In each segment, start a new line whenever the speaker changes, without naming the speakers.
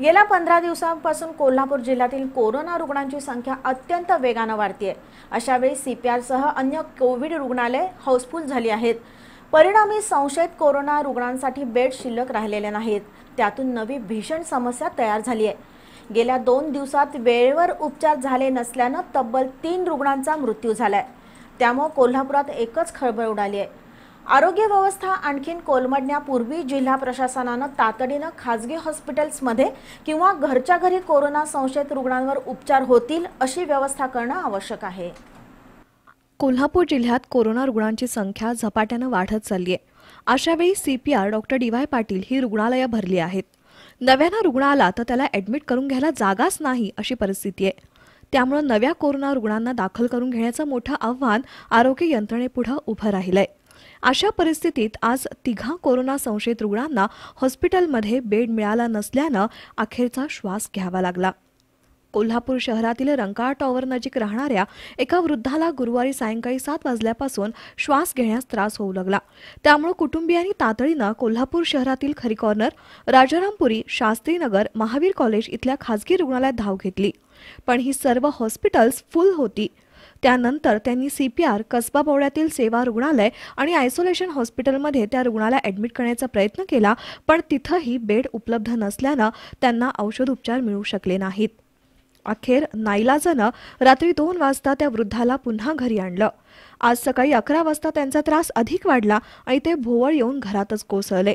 गेल्या पंधरा दिवसांपासून कोल्हापूर जिल्ह्यातील कोरोना रुग्णांची संख्या अत्यंत वेगानं वाढते अशावेळी सी पी आरसह अन्य कोविड रुग्णालय हाऊसफुल झाली आहेत परिणामी संशयित कोरोना रुग्णांसाठी बेड शिल्लक राहिलेले नाहीत त्यातून नवी भीषण समस्या तयार झाली आहे गेल्या दोन दिवसात वेळेवर उपचार झाले नसल्यानं तब्बल तीन रुग्णांचा मृत्यू झालाय त्यामुळे कोल्हापुरात एकच खळबळ उडाली आहे आरोग्य व्यवस्था आणखीन कोलमडण्यापूर्वी जिल्हा प्रशासनानं तातडीनं खाजगी हॉस्पिटल्समध्ये किंवा घरच्या घरी कोरोना संशयित रुग्णांवर उपचार होतील अशी व्यवस्था करणं आवश्यक आहे
कोल्हापूर जिल्ह्यात कोरोना रुग्णांची संख्या झपाट्यानं वाढत चालली आहे अशावेळी C P doctor D Y Patil ही रुग्णालयं भरली आहेत नव्यानं रुग्ण आला तर त्याला ऍडमिट करून घ्यायला जागाच नाही अशी परिस्थिती आहे त्यामुळे नव्या कोरोना रुग्णांना दाखल करून घेण्याचं मोठं आव्हान आरोग्य यंत्रणेपुढं उभं राहिलं आहे अशा परिस्थितीत आज तिघा कोरोना संशयित रुग्णांना हॉस्पिटलमध्ये बेड मिळाला नसल्यानं अखेरचा श्वास घ्यावा लागला कोल्हापूर शहरातील रंकाळ टॉवर नजीक राहणाऱ्या एका वृद्धाला गुरुवारी सायंकाळी सात वाजल्यापासून श्वास घेण्यास त्रास होऊ लागला त्यामुळे कुटुंबियांनी तातडीनं कोल्हापूर शहरातील खरी कॉर्नर राजारामपुरी शास्त्रीनगर महावीर कॉलेज इथल्या खासगी रुग्णालयात धाव घेतली पण ही सर्व हॉस्पिटल्स फुल होती त्यानंतर त्यांनी सीपीआर कसबा सेवा रुग्णालय आणि आयसोलेशन हॉस्पिटलमध्ये त्या रुग्णाला ऍडमिट करण्याचा प्रयत्न केला पण तिथंही बेड उपलब्ध नसल्यानं त्यांना औषध उपचार मिळू शकले नाहीत अखेर नाईलाजानं रात्री दोन वाजता त्या वृद्धाला पुन्हा घरी आणलं आज सकाळी अकरा वाजता त्यांचा त्रास अधिक वाढला आणि ते भोवळ येऊन घरातच कोसळले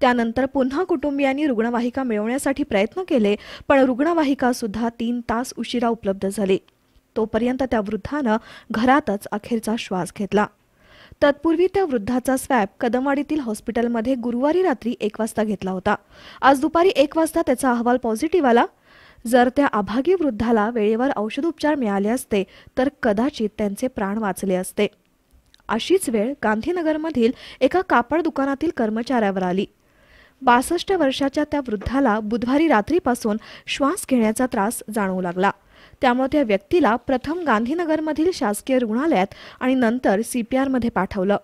त्यानंतर पुन्हा कुटुंबियांनी रुग्णवाहिका मिळवण्यासाठी प्रयत्न केले पण रुग्णवाहिका सुद्धा तीन तास उशिरा उपलब्ध झाली तोपर्यंत त्या वृद्धानं घरातच अखेरचा श्वास घेतला तत्पूर्वी त्या वृद्धाचा स्वॅब कदमवाडीतील हॉस्पिटलमध्ये गुरुवारी रात्री एक वाजता घेतला होता आज दुपारी एक वाजता त्याचा अहवाल पॉझिटिव्ह आला जर त्या आभागी वृद्धाला वेळेवर औषधोपचार मिळाले असते तर कदाचित त्यांचे प्राण वाचले असते अशीच वेळ गांधीनगरमधील एका कापड दुकानातील कर्मचाऱ्यावर आली बासष्ट वर्षाच्या त्या वृद्धाला बुधवारी रात्रीपासून श्वास घेण्याचा त्रास जाणवू लागला त्यामुळे त्या व्यक्तीला प्रथम गांधीनगरमधील शासकीय रुग्णालयात आणि नंतर सी पाठवलं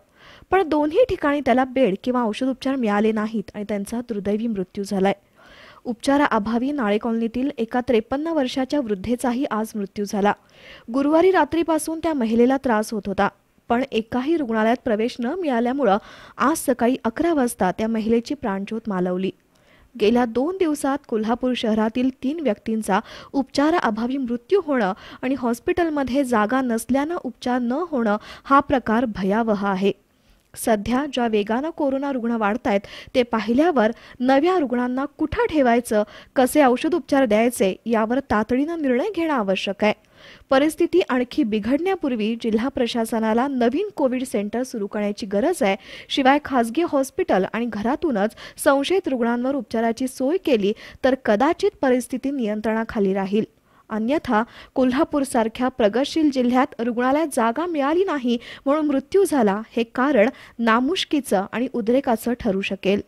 पण दोन्ही ठिकाणी त्याला बेड किंवा औषध उपचार मिळाले नाहीत आणि त्यांचा दुर्दैवी मृत्यू झालाय उपचाराअभावी नाळे कॉलनीतील एका त्रेपन्न वर्षाच्या वृद्धेचाही आज मृत्यू झाला गुरुवारी रात्रीपासून त्या महिलेला त्रास होत होता पण एकाही रुग्णालयात प्रवेश न मिळाल्यामुळं आज सकाळी अकरा वाजता त्या महिलेची प्राणज्योत मालवली गेल्या दोन दिवसात कोल्हापूर शहरातील तीन व्यक्तींचा उपचाराअभावी मृत्यू होणं आणि हॉस्पिटलमध्ये जागा नसल्यानं उपचार न होणं हा प्रकार भयावह आहे सध्या ज्या वेगानं कोरोना रुग्ण वाढतायत ते पाहिल्यावर नव्या रुग्णांना कुठं ठेवायचं कसे औषध उपचार द्यायचे यावर तातडीनं निर्णय घेणं आवश्यक आहे परिस्थिती आणखी बिघडण्यापूर्वी जिल्हा प्रशासनाला नवीन कोविड सेंटर सुरू करण्याची गरज आहे शिवाय खासगी हॉस्पिटल आणि घरातूनच संशयित रुग्णांवर उपचाराची सोय केली तर कदाचित परिस्थिती नियंत्रणाखाली राहील अन्यथा कोल्हापूरसारख्या प्रगतशील जिल्ह्यात रुग्णालयात जागा मिळाली नाही म्हणून मृत्यू झाला हे कारण नामुष्कीचं आणि उद्रेकाचं ठरू शकेल